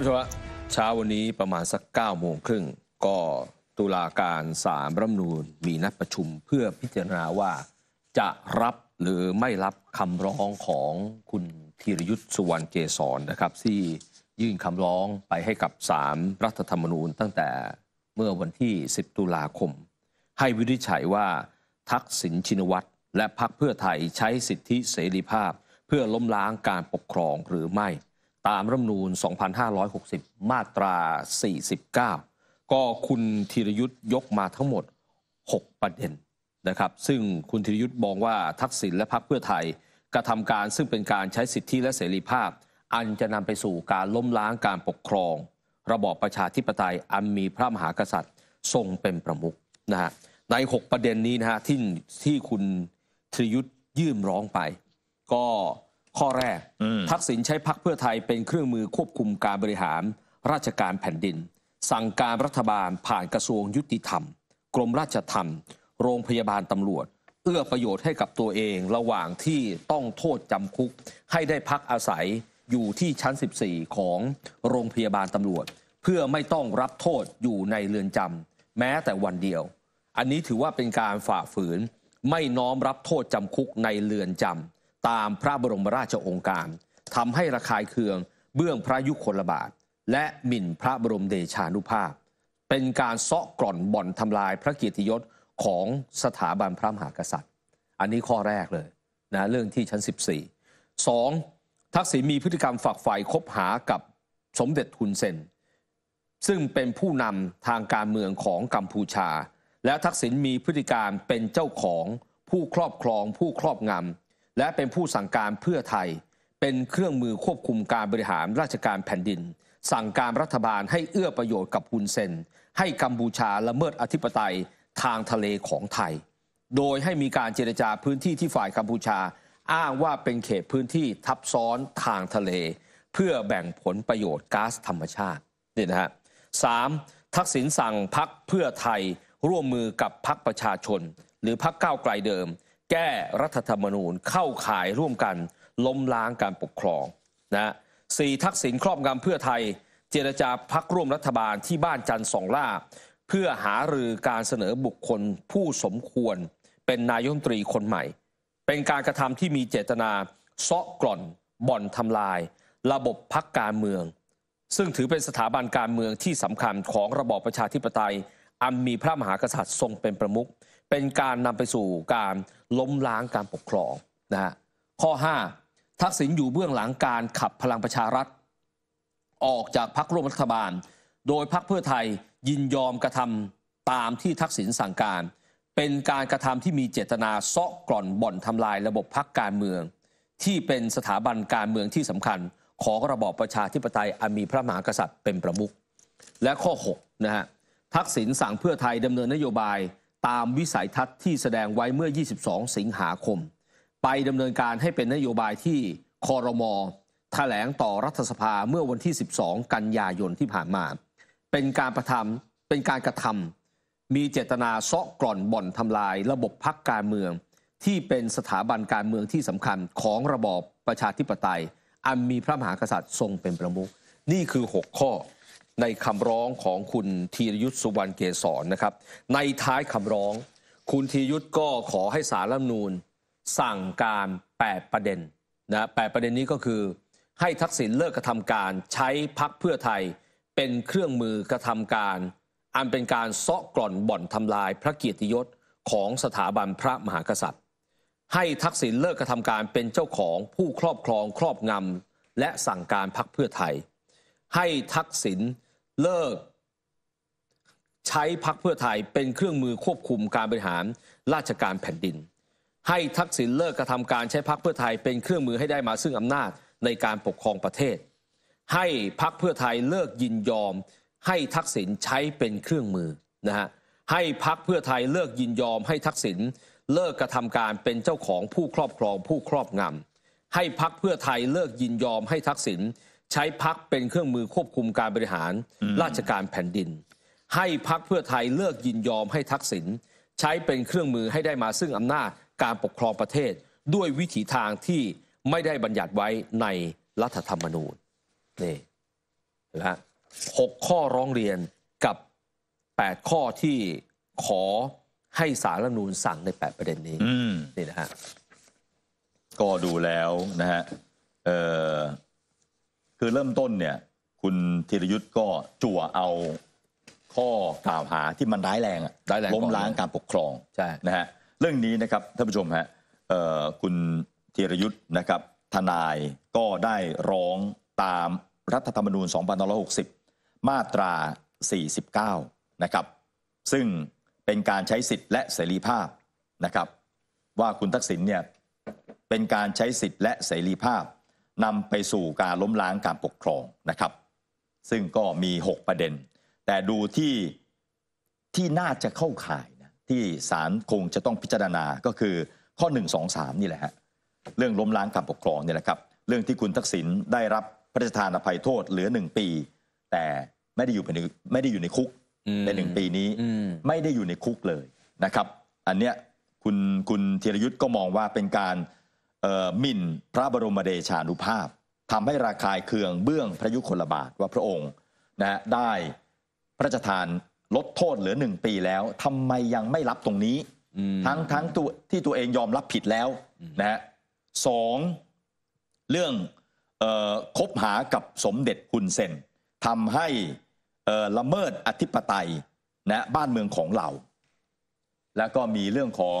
ผู้ชมครับเช้าวันนี้ประมาณสักเก้าโมงครึ่งก็ตุลาการสามรัฐนูนมีนัดประชุมเพื่อพิจารณาว่าจะรับหรือไม่รับคำร้องของคุณธีรยุทธ์สุวรรณเกษรนะครับ ที่ยื่นคำร้องไปให้กับสามรัฐธรรมนูญตั้งแต่เมื่อวันที่ 10 ตุลาคม ให้วิจัยว่าทักษิณชินวัตรและพรรคเพื่อไทยใช้สิทธิเสรีภาพเพื่อล้มล้างการปกครองหรือไม่ตามรัฐมนูล2560 มาตรา 49 ก็คุณธีรยุทธ์ยกมาทั้งหมด 6 ประเด็นนะครับ ซึ่งคุณธีรยุทธ์มองว่าทักษิณและพรรคเพื่อไทย กระทำการซึ่งเป็นการใช้สิทธิและเสรีภาพ อันจะนำไปสู่การล้มล้างการปกครอง ระบอบประชาธิปไตยอันมีพระมหากษัตริย์ทรงเป็นประมุขนะฮะ ใน 6 ประเด็นนี้นะฮะที่ที่คุณธีรยุทธ์ยื่นร้องไป ก็ข้อแรกทักษิณใช้พักเพื่อไทยเป็นเครื่องมือควบคุมการบริหารราชการแผ่นดิน สั่งการรัฐบาลผ่านกระทรวงยุติธรรมกรมราชธรรม โรงพยาบาลตำรวจ เอื้อประโยชน์ให้กับตัวเองระหว่างที่ต้องโทษจำคุก ให้ได้พักอาศัยอยู่ที่ชั้น 14 ของโรงพยาบาลตำรวจ เพื่อไม่ต้องรับโทษอยู่ในเรือนจำแม้แต่วันเดียว อันนี้ถือว่าเป็นการฝ่าฝืน ไม่น้อมรับโทษจำคุกในเรือนจำตามพระบรมราชโองการทำให้ระคายเคืองเบื้องพระยุคลบาท และหมิ่นพระบรมเดชานุภาพ เป็นการเซาะกร่อนบ่อนทำลายพระเกียรติยศของสถาบันพระมหากษัตริย์ อันนี้ข้อแรกเลยนะเรื่องที่ชั้น 14 2. ทักษิณมีพฤติกรรมฝักใฝ่คบหากับสมเด็จทุนเซนซึ่งเป็นผู้นำทางการเมืองของกัมพูชา และทักษิณมีพฤติการเป็นเจ้าของผู้ครอบครองผู้ครอบงำและเป็นผู้สั่งการเพื่อไทยเป็นเครื่องมือควบคุมการบริหารราชการแผ่นดิน สั่งการรัฐบาลให้เอื้อประโยชน์กับฮุนเซนให้กัมพูชาละเมิดอธิปไตยทางทะเลของไทย โดยให้มีการเจรจาพื้นที่ที่ฝ่ายกัมพูชา อ้างว่าเป็นเขตพื้นที่ทับซ้อนทางทะเล เพื่อแบ่งผลประโยชน์ก๊าซธรรมชาตินี่นะฮะสามทักษิณสั่งพักเพื่อไทยร่วมมือกับพักประชาชน หรือพักก้าวไกลเดิมแก้รัฐธรรมนูญเข้าข่ายร่วมกัน ล้มล้างการปกครองนะสี่ทักษิณครอบงำเพื่อไทย เจรจาพักร่วมรัฐบาลที่บ้านจันทร์สองล่าเพื่อหารือการเสนอบุคคลผู้สมควรเป็นนายมตรีคนใหม่ เป็นการกระทำที่มีเจตนาเซาะกร่อนบ่อนทำลาย ระบบพักการเมือง ซึ่งถือเป็นสถาบันการเมืองที่สำคัญของระบอบประชาธิปไตยอันมีพระมหากษัตริย์ทรงเป็นประมุข เป็นการนำไปสู่การล้มล้างการปกครองนะฮะ ข้อ 5ทักษิณอยู่เบื้องหลังการขับพลังประชารัฐ ออกจากพักร่วมรัฐบาล โดยพักเพื่อไทยยินยอมกระทำตามที่ทักษิณสั่งการ เป็นการกระทำที่มีเจตนาซาะกร่อนบ่อนทำลายระบบพักการเมือง ที่เป็นสถาบันการเมืองที่สำคัญ ของระบอบประชาธิปไตย อันมีพระมหากษัตริย์เป็นประมุข และข้อ6นะฮะทักษิณสั่งเพื่อไทยดำเนินนโยบายตามวิสัยทัศน์ที่แสดงไว้เมื่อ 22 สิงหาคม ไปดำเนินการให้เป็นนโยบายที่คอรมอถแถลงต่อรัฐสภาเมื่อวันที่ 12 กันยายนที่ผ่านมา เป็นการประทำเป็นการกระทำมีเจตนาซาะกร่อนบ่อนทำลาย ระบบพักการเมืองที่เป็นสถาบันการเมืองที่สำคัญของระบอบประชาธิปไตย อันมีพระมหากษัตริย์ทรงเป็นประมุขนี่คือ6ข้อในคำร้องของคุณธีรยุทธสุวรรณเกษรนะครับ ในท้ายคำร้อง คุณธีรยุทธก็ขอให้สารรัฐนูลสั่งการ8ประเด็นนะแประเด็นนี้ก็คือ ให้ทักษิณเลิกกระทำการใช้พักเพื่อไทย เป็นเครื่องมือกระทำการ อันเป็นการเซาะกร่อนบ่อนทำลายพระเกียรติยศของสถาบันพระมหากษัตริย์ ให้ทักษิณเลิกกระทำการเป็นเจ้าของผู้ครอบครองครอบงำและสั่งการพักเพื่อไทย ให้ทักษิณเลิก ใช้พักเพื่อไทยเป็นเครื่องมือควบคุมการบริหารราชการแผ่นดิน ให้ทักษิณเลิกกระทำการใช้พักเพื่อไทยเป็นเครื่องมือให้ได้มาซึ่งอำนาจในการปกครองประเทศ ให้พักเพื่อไทยเลิกยินยอมให้ทักษิณใช้เป็นเครื่องมือนะฮะให้พักเพื่อไทยเลิกยินยอมให้ทักษิณเลิกกระทำการเป็นเจ้าของผู้ครอบครองผู้ครอบงำให้พักเพื่อไทยเลิกยินยอมให้ทักษิณใช้พักเป็นเครื่องมือควบคุมการบริหารราชการแผ่นดิน ให้พักเพื่อไทยเลิกยินยอมให้ทักษิณใช้เป็นเครื่องมือให้ได้มาซึ่งอำนาจการปกครองประเทศ ด้วยวิถีทางที่ไม่ได้บัญญัติไว้ในรัฐธรรมนูญนี่นะหกข้อร้องเรียนกับ 8 ข้อที่ขอให้สารรัฐนูนสั่งใน 8 ประเด็นนี้นี่นะฮะก็ดูแล้วนะฮะเออคือเริ่มต้นเนี่ยคุณธีรยุทธ์ก็จั่วเอาข้อกล่าวหาที่มันร้ายแรงอะล้มล้างการปกครองใช่นะฮะเรื่องนี้นะครับท่านผู้ชมฮะคุณธีรยุทธ์นะครับทนายก็ได้ร้องตามรัฐธรรมนูญ2560 มาตรา 49นะครับซึ่งเป็นการใช้สิทธิ์และเสรีภาพนะครับ ว่าคุณทักษิณเนี่ยเป็นการใช้สิทธิ์และเสรีภาพนำไปสู่การล้มล้างการปกครองนะครับ ซึ่งก็มี6ประเด็น แต่ดูที่ที่น่าจะเข้าข่ายนะที่ศาลคงจะต้องพิจารณา ก็คือข้อ1 2 3 นี่แหละฮะเรื่องล้มล้างการปกครองนี่แหละครับ เรื่องที่คุณทักษิณได้รับพระราชทานอภัยโทษเหลือ1ปี แต่ไม่ได้อยู่ในไม่ได้อยู่ในคุกในหนึ่งปีนี้ไม่ได้อยู่ในคุกเลยนะครับ อันเนี้ยคุณคุณธีรยุทธ์ก็มองว่าเป็นการหมิ่นพระบรมเดชานุภาพ ทำให้ราคายเคืองเบื้องพระยุคลบาทว่าพระองค์นะได้พระราชทานลดโทษเหลือหนึ่งปีแล้ว ทำไมยังไม่รับตรงนี้ ทั้งทั้งตัวที่ตัวเองยอมรับผิดแล้วนะสองเรื่องคบหากับสมเด็จฮุนเซนทำให้ละเมิดอธิปไตยนะบ้านเมืองของเราแล้วก็มีเรื่องของ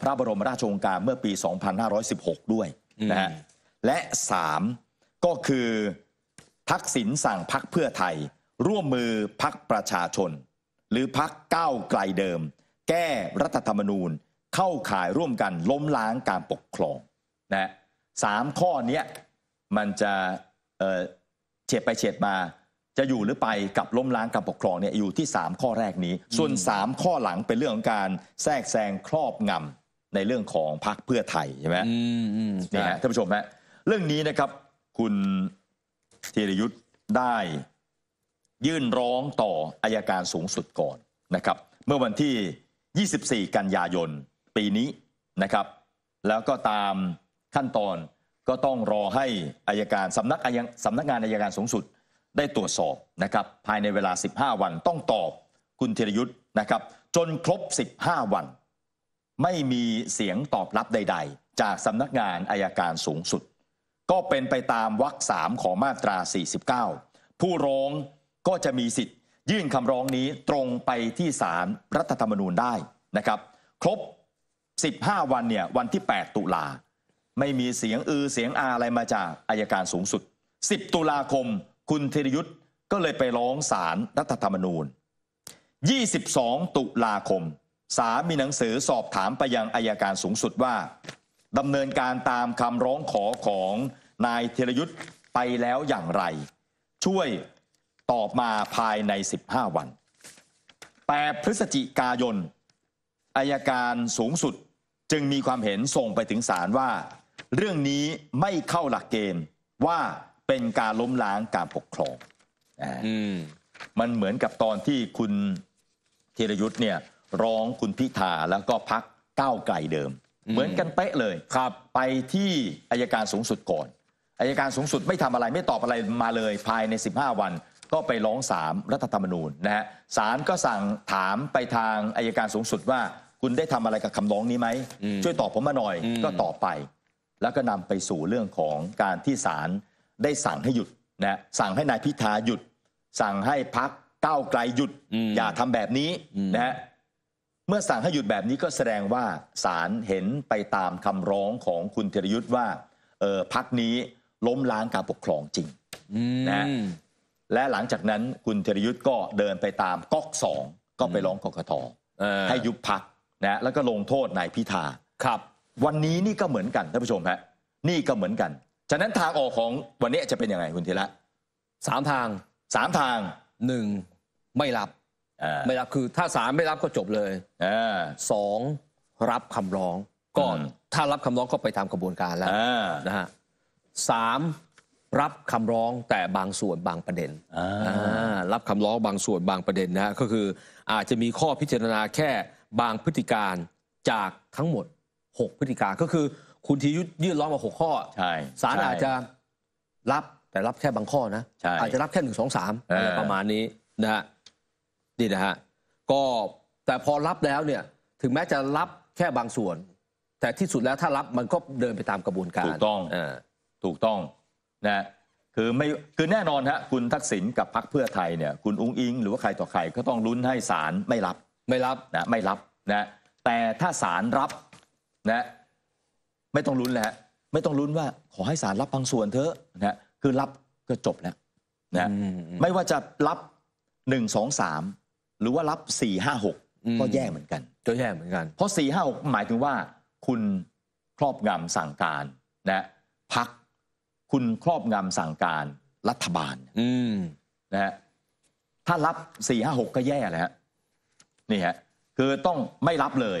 พระบรมราชโองการเมื่อปี 2516 ด้วยนะฮะ และ 3 ก็คือทักษิณสั่งพักเพื่อไทย ร่วมมือพักประชาชน หรือพักก้าวไกลเดิม แก้รัฐธรรมนูญ เข้าข่ายร่วมกันล้มล้างการปกครองนะสามข้อนี้มันจะเฉียดไปเฉียดมาจะอยู่หรือไปกับล้มล้างกับปกครองเนี่ยอยู่ที่3ข้อแรกนี้ ส่วน 3 ข้อหลังเป็นเรื่องของการแทรกแซงครอบงำในเรื่องของพรรคเพื่อไทยใช่ไหมนี่ฮะท่านผู้ชมฮะเรื่องนี้นะครับ คุณธีรยุทธ์ได้ ยื่นร้องต่ออายการสูงสุดก่อนนะครับ เมื่อวันที่ 24 กันยายนปีนี้นะครับ แล้วก็ตามขั้นตอนก็ต้องรอให้อายการสำนักสำนักงานอายการสูงสุดได้ตรวจสอบนะครับภายในเวลา 15 วันต้องตอบคุณธีรยุทธ์นะครับ จนครบ 15 วัน ไม่มีเสียงตอบรับใดๆ จากสำนักงานอายการสูงสุด ก็เป็นไปตามวรรคสามของมาตรา 49 ผู้ร้องก็จะมีสิทธิ์ ยื่นคำร้องนี้ตรงไปที่ศาลรรัฐธรรมนูญได้นะครับ ครบ 15 วันเนี่ยวันที่ 8 ตุลา ไม่มีเสียงอือเสียงอาอะไรมาจากอายการสูงสุด 10 ตุลาคมคุณธีรยุทธ์ก็เลยไปร้องศาลรัฐธรรมนูญ 22 ตุลาคมศาลมีหนังสือสอบถามไปยังอายการสูงสุดว่าดำเนินการตามคำร้องขอของนายธีรยุทธ์ไปแล้วอย่างไร ช่วยตอบมาภายใน 15 วัน 8 พฤศจิกายนอายการสูงสุดจึงมีความเห็นส่งไปถึงศาลว่าเรื่องนี้ไม่เข้าหลักเกณฑ์ว่าเป็นการล้มล้างการปกครองมันเหมือนกับตอนที่คุณธีรยุทธ์เนี่ยร้องคุณพิธาแล้วก็พักก้าวไกลเดิม เหมือนกันเป๊ะเลยครับ ไปที่อายการสูงสุดก่อนอายการสูงสุดไม่ทำอะไร ไม่ตอบอะไรมาเลยภายใน 15 วัน ก็ไปร้องสามรัฐธรรมนูญนะฮะศาลก็สั่งถามไปทางอายการสูงสุดว่าคุณได้ทำอะไรกับคำร้องนี้ไหมช่วยตอบผมมาหน่อยก็ตอบไป แล้วก็นำไปสู่เรื่องของการที่ศาลได้สั่งให้หยุดนะสั่งให้นายพิธาหยุด สั่งให้พักก้าวไกลหยุดอย่าทำแบบนี้นะะเมื่อสั่งให้หยุดแบบนี้ก็แสดงว่าศาลเห็นไปตามคำร้องของคุณธีรยุทธ์ว่าเออพักนี้ล้มล้างการปกครองจริงนะและหลังจากนั้นคุณธีรยุทธ์ก็เดินไปตามก๊อกสองก็ไปร้องกกตให้ยุบพักนะแล้วก็ลงโทษนายพิธาครับ วันนี้นี่ก็เหมือนกันท่านผู้ชมฮะนี่ก็เหมือนกันฉะนั้นทางออกของวันนี้จะเป็นยังไงคุณธีระสามทางสามทาง หนึ่งไม่รับไม่รับคือถ้าสามไม่รับก็จบเลยอสองรับคำร้องก่อนถ้ารับคำร้องก็ไปตามกระบวนการแล้วนะฮะสามรับคำร้องแต่บางส่วนบางประเด็น รับคำร้องบางส่วนบางประเด็นนะฮะก็คืออาจจะมีข้อพิจารณาแค่บางพฤติการจากทั้งหมด 6 พฤติการก็คือคุณทียุทธยื่นร้องมาหกข้อศาลอาจจะรับแต่รับแค่บางข้อนะ อาจจะรับแค่หนึ่งสองสามอะไรประมาณนี้นะฮะนี่นะฮะ ก็แต่พอรับแล้วเนี่ย ถึงแม้จะรับแค่บางส่วน แต่ที่สุดแล้วถ้ารับมันก็เดินไปตามกระบวนการถูกต้องอถูกต้องนะคือไม่คือแน่นอนฮะคุณทักษิณกับพรรคเพื่อไทยเนี่ย คุณอุ้งอิง หรือว่าใครต่อใครก็ต้องลุ้นให้ศาลไม่รับ ไม่รับนะไม่รับนะแต่ถ้าศาลรับนะไม่ต้องลุ้นแล้วไม่ต้องลุ้นว่า ขอให้ศาลรับบางส่วนเถอะนะฮะคือรับก็จบแล้วนะ ไม่ว่าจะรับหนึ่งสองสามหรือว่ารับสี่ห้าหกก็แย่เหมือนกัน ก็แย่เหมือนกัน เพราะสี่ห้าหกหมายถึงว่า คุณครอบงำสั่งการ นะพักคุณครอบงำสั่งการ รัฐบาลนะฮะถ้ารับสี่ห้าหกก็แย่แล้วนี่ฮะคือต้องไม่รับเลย